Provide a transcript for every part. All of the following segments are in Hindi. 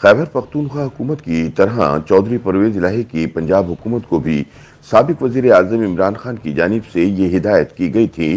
खैबर पख्तूनख्वा हुकूमत की तरह चौधरी परवेज इलाही की पंजाब हुकूमत को भी सबक वजीर अजम इमरान खान की जानब से ये हिदायत की गई थी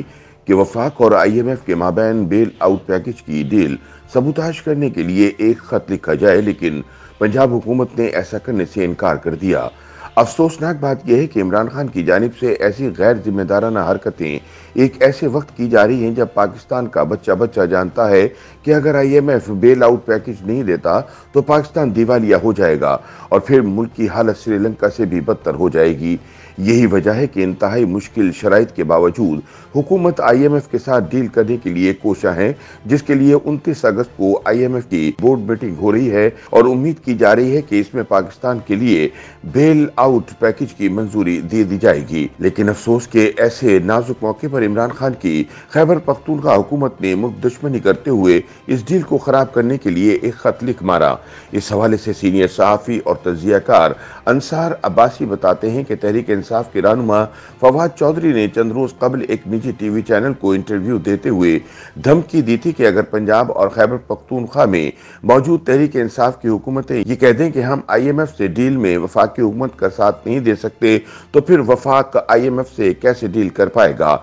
कि वफाक और आई एम एफ के माबैन बेल आउट पैकेज की डील सबूताश करने के लिए एक खत लिखा जाए लेकिन पंजाब हुकूमत ने ऐसा करने से इनकार कर दिया अफसोसनाक बात यह है कि इमरान खान की जानब से ऐसी गैर जिम्मेदाराना हरकतें एक ऐसे वक्त की जा रही हैं जब पाकिस्तान का बच्चा बच्चा जानता है कि अगर I M F bail out package नहीं देता तो पाकिस्तान दिवालिया हो जाएगा और फिर मुल्क की हालत श्रीलंका से भी बदतर हो जाएगी यही वजह है कि इंतहाई मुश्किल शराइ के बावजूद हुकूमत आईएमएफ के साथ डील करने के लिए कोशा है जिसके लिए उनतीस अगस्त को आईएमएफ की बोर्ड मीटिंग हो रही है और उम्मीद की जा रही है कि इसमें पाकिस्तान के लिए बेल आउट पैकेज की मंजूरी दे दी जाएगी लेकिन अफसोस के ऐसे नाजुक मौके पर इमरान खान की खैबर पख्तूनखा हुकूमत ने मुल्क दुश्मनी करते हुए इस डील को खराब करने के लिए एक खत लिख मारा इस हवाले से सीनियर सहाफ़ी और कार अंसार अब्बासी बताते हैं कि तहरीक इंसाफ के रहनुमा फवाद चौधरी ने चंद रोज कबल एक निजी टीवी चैनल को इंटरव्यू देते हुए धमकी दी थी कि अगर पंजाब और खैबर पख्तूनख्वा में मौजूद तहरीक इंसाफ की हुकूमतें ये कह दें कि हम आई एम एफ से डील में वफाकी हुकूमत का साथ नहीं दे सकते तो फिर वफाक आई एम एफ से कैसे डील कर पाएगा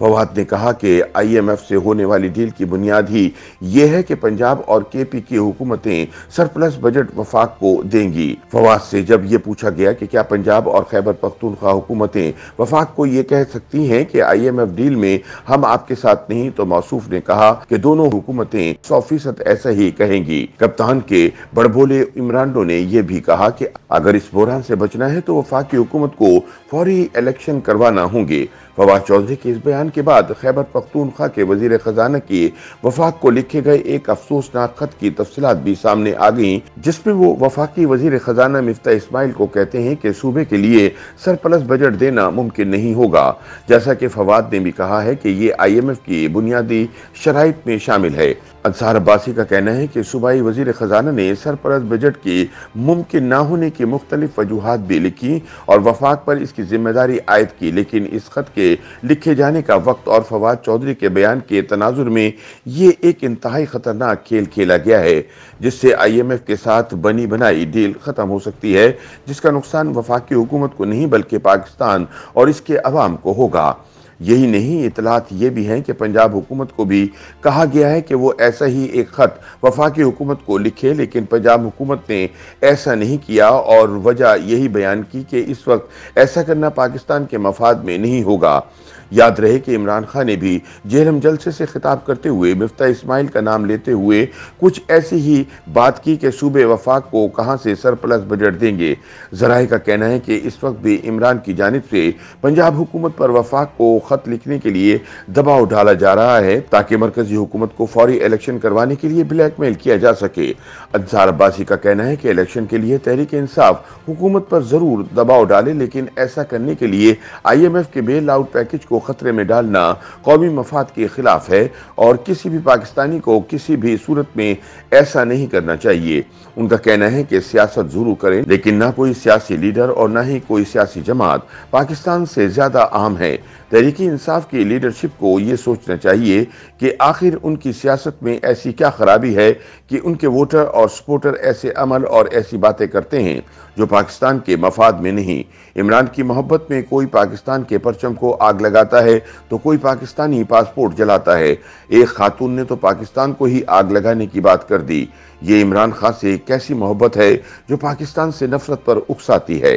फवाद ने कहा कि आईएमएफ से होने वाली डील की बुनियाद ही ये है कि पंजाब और केपी की हुकूमतें सरप्लस बजट वफाक को देंगी फवाद से जब ये पूछा गया कि क्या पंजाब और खैबर पख्तूनख्वा हुकूमतें वफाक को ये कह सकती हैं कि आईएमएफ डील में हम आपके साथ नहीं तो मौसूफ ने कहा कि दोनों हुकूमतें सौ फीसद ऐसा ही कहेंगी कप्तान के बड़बोले इमरानडो ने यह भी कहा कि अगर इस बोरान से बचना है तो वफाक की हुकूमत को फौरी इलेक्शन करवाना होंगे फवाद चौधरी के इस बयान बयान के बाद खैबर पख्तूनख्वा के वजीर खजाना की वफाक को लिखे गए एक अफसोसनाक खत की तफसलत भी सामने आ गई जिसमें वो वफाकी वजीर खजाना मिफ्ता इसमाइल को कहते हैं कि सूबे के लिए सरप्लस बजट देना मुमकिन नहीं होगा जैसा कि फवाद ने भी कहा है कि ये आई एम एफ की बुनियादी शराइ में शामिल है अंसार अब्बासी का कहना है कि सूबाई वजीर ख़जाना ने सरपरस्त बजट की मुमकिन ना होने की मुख्तलिफ वजूहत भी लिखी और वफाक पर इसकी जिम्मेदारी आयद की लेकिन इस खत के लिखे जाने का वक्त और फवाद चौधरी के बयान के तनाजुर में ये एक इंतहाई ख़तरनाक खेल खेला गया है जिससे आई एम एफ के साथ बनी बनाई डील ख़त्म हो सकती है जिसका नुकसान वफाकी हुकूमत को नहीं बल्कि पाकिस्तान और इसके अवाम को होगा यही नहीं इतलात ये भी हैं कि पंजाब हुकूमत को भी कहा गया है कि वो ऐसा ही एक ख़त वफाकी हुकूमत को लिखे लेकिन पंजाब हुकूमत ने ऐसा नहीं किया और वजह यही बयान की कि इस वक्त ऐसा करना पाकिस्तान के मफाद में नहीं होगा याद रहे कि इमरान खान ने भी जेहलम जलसे से खिताब करते हुए मफ्ता इस्माइल का नाम लेते हुए कुछ ऐसी ही बात की कि सूबे वफाक को कहाँ से सरप्लस बजट देंगे जराए का कहना है कि इस वक्त भी इमरान की जानब से पंजाब हुकूमत पर वफाक को खत लिखने के लिए दबाव डाला जा रहा है ताकि मरकजी हुकूमत को फौरी इलेक्शन करवाने के लिए ब्लैकमेल किया जा सके अंसार अब्बासी का कहना है कि इलेक्शन के लिए तहरीक इंसाफ हुकूमत पर जरूर दबाव डाले लेकिन ऐसा करने के लिए आई एम एफ के बेल आउट पैकेज को ख़तरे में डालना कौमी मफाद के ख़िलाफ़ है और किसी भी पाकिस्तानी को किसी भी सूरत में ऐसा नहीं करना चाहिए उनका कहना है कि सियासत जरूर करें लेकिन ना कोई सियासी लीडर और ना ही कोई सियासी जमात पाकिस्तान से ज़्यादा अहम है तहरीकी इंसाफ की लीडरशिप को ये सोचना चाहिए कि आखिर उनकी सियासत में ऐसी क्या खराबी है कि उनके वोटर और सपोर्टर ऐसे अमल और ऐसी बातें करते हैं जो पाकिस्तान के मफाद में नहीं इमरान की मोहब्बत में कोई पाकिस्तान के परचम को आग लगाता जाता है तो कोई पाकिस्तानी पासपोर्ट जलाता है एक खातून ने तो पाकिस्तान को ही आग लगाने की बात कर दी ये इमरान खान से कैसी मोहब्बत है जो पाकिस्तान से नफरत पर उकसाती है